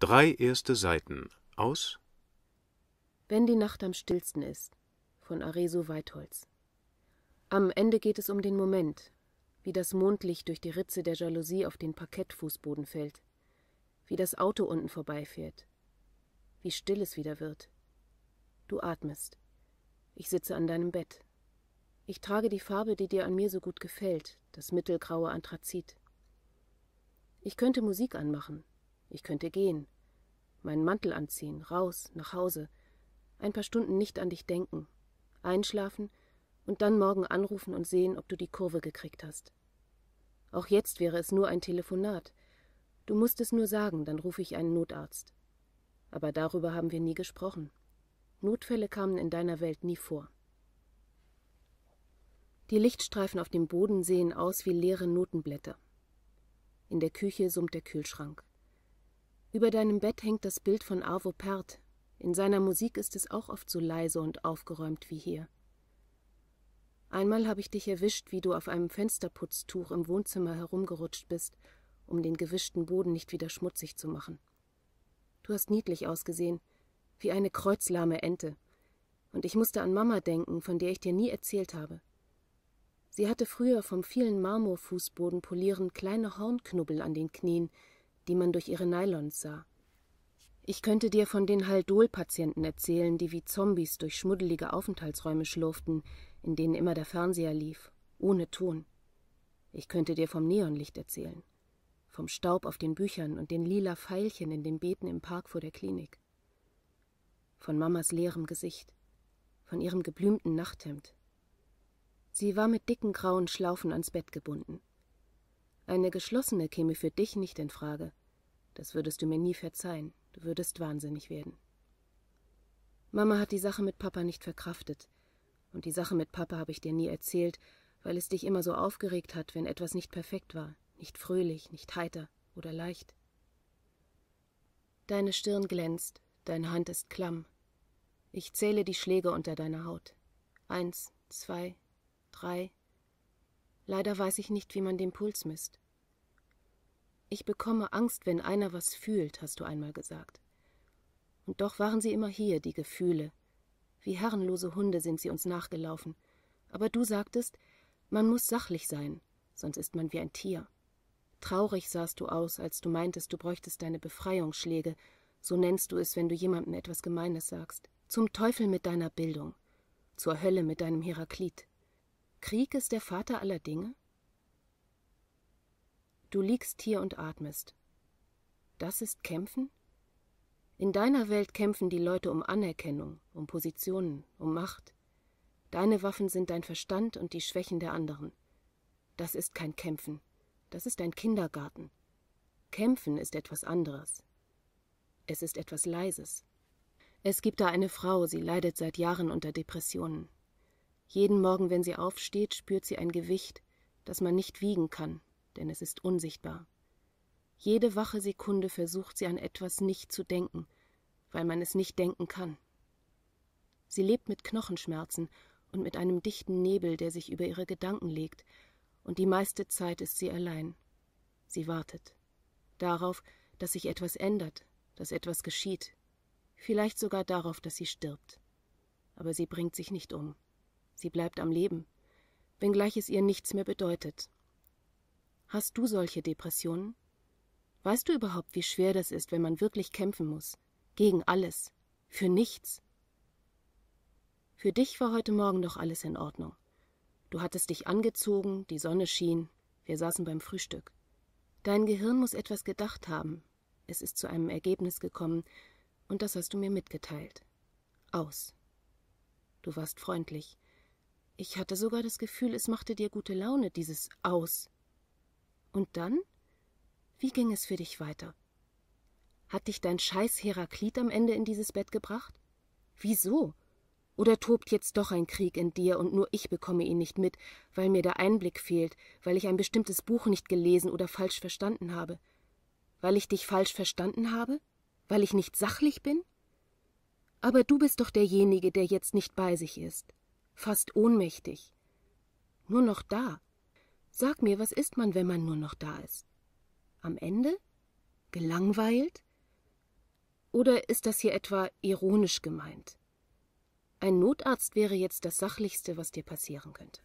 Drei erste Seiten aus Wenn die Nacht am stillsten ist von Areso Weitholz. Am Ende geht es um den Moment, wie das Mondlicht durch die Ritze der Jalousie auf den Parkettfußboden fällt, wie das Auto unten vorbeifährt, wie still es wieder wird. Du atmest. Ich sitze an deinem Bett. Ich trage die Farbe, die dir an mir so gut gefällt, das mittelgraue Anthrazit. Ich könnte Musik anmachen, ich könnte gehen, meinen Mantel anziehen, raus, nach Hause, ein paar Stunden nicht an dich denken, einschlafen und dann morgen anrufen und sehen, ob du die Kurve gekriegt hast. Auch jetzt wäre es nur ein Telefonat. Du musst es nur sagen, dann rufe ich einen Notarzt. Aber darüber haben wir nie gesprochen. Notfälle kamen in deiner Welt nie vor. Die Lichtstreifen auf dem Boden sehen aus wie leere Notenblätter. In der Küche summt der Kühlschrank. Über deinem Bett hängt das Bild von Arvo Pärt. In seiner Musik ist es auch oft so leise und aufgeräumt wie hier. Einmal habe ich dich erwischt, wie du auf einem Fensterputztuch im Wohnzimmer herumgerutscht bist, um den gewischten Boden nicht wieder schmutzig zu machen. Du hast niedlich ausgesehen, wie eine kreuzlahme Ente, und ich musste an Mama denken, von der ich dir nie erzählt habe. Sie hatte früher vom vielen Marmorfußboden polieren kleine Hornknubbel an den Knien, die man durch ihre Nylons sah. Ich könnte dir von den Haldol-Patienten erzählen, die wie Zombies durch schmuddelige Aufenthaltsräume schlurften, in denen immer der Fernseher lief, ohne Ton. Ich könnte dir vom Neonlicht erzählen, vom Staub auf den Büchern und den lila Veilchen in den Beeten im Park vor der Klinik, von Mamas leerem Gesicht, von ihrem geblümten Nachthemd. Sie war mit dicken grauen Schlaufen ans Bett gebunden. Eine geschlossene käme für dich nicht in Frage, das würdest du mir nie verzeihen. Du würdest wahnsinnig werden. Mama hat die Sache mit Papa nicht verkraftet. Und die Sache mit Papa habe ich dir nie erzählt, weil es dich immer so aufgeregt hat, wenn etwas nicht perfekt war, nicht fröhlich, nicht heiter oder leicht. Deine Stirn glänzt, deine Hand ist klamm. Ich zähle die Schläge unter deiner Haut. Eins, zwei, drei. Leider weiß ich nicht, wie man den Puls misst. Ich bekomme Angst, wenn einer was fühlt, hast du einmal gesagt. Und doch waren sie immer hier, die Gefühle. Wie herrenlose Hunde sind sie uns nachgelaufen. Aber du sagtest, man muss sachlich sein, sonst ist man wie ein Tier. Traurig sahst du aus, als du meintest, du bräuchtest deine Befreiungsschläge, so nennst du es, wenn du jemandem etwas Gemeines sagst. Zum Teufel mit deiner Bildung, zur Hölle mit deinem Heraklit. Krieg ist der Vater aller Dinge? Du liegst hier und atmest. Das ist Kämpfen? In deiner Welt kämpfen die Leute um Anerkennung, um Positionen, um Macht. Deine Waffen sind dein Verstand und die Schwächen der anderen. Das ist kein Kämpfen, das ist ein Kindergarten. Kämpfen ist etwas anderes. Es ist etwas Leises. Es gibt da eine Frau, sie leidet seit Jahren unter Depressionen. Jeden Morgen, wenn sie aufsteht, spürt sie ein Gewicht, das man nicht wiegen kann, denn es ist unsichtbar. Jede wache Sekunde versucht sie an etwas nicht zu denken, weil man es nicht denken kann. Sie lebt mit Knochenschmerzen und mit einem dichten Nebel, der sich über ihre Gedanken legt, und die meiste Zeit ist sie allein. Sie wartet. Darauf, dass sich etwas ändert, dass etwas geschieht. Vielleicht sogar darauf, dass sie stirbt. Aber sie bringt sich nicht um. Sie bleibt am Leben, wenngleich es ihr nichts mehr bedeutet. Hast du solche Depressionen? Weißt du überhaupt, wie schwer das ist, wenn man wirklich kämpfen muss? Gegen alles. Für nichts. Für dich war heute Morgen doch alles in Ordnung. Du hattest dich angezogen, die Sonne schien, wir saßen beim Frühstück. Dein Gehirn muss etwas gedacht haben. Es ist zu einem Ergebnis gekommen, und das hast du mir mitgeteilt. Aus. Du warst freundlich. Ich hatte sogar das Gefühl, es machte dir gute Laune, dieses Aus und dann? Wie ging es für dich weiter? Hat dich dein scheiß Heraklit am Ende in dieses Bett gebracht? Wieso? Oder tobt jetzt doch ein Krieg in dir und nur ich bekomme ihn nicht mit, weil mir der Einblick fehlt, weil ich ein bestimmtes Buch nicht gelesen oder falsch verstanden habe? Weil ich dich falsch verstanden habe? Weil ich nicht sachlich bin? Aber du bist doch derjenige, der jetzt nicht bei sich ist, fast ohnmächtig, nur noch da, Sag mir, was ist man, wenn man nur noch da ist? Am Ende? Gelangweilt? Oder ist das hier etwa ironisch gemeint? Ein Notarzt wäre jetzt das Sachlichste, was dir passieren könnte.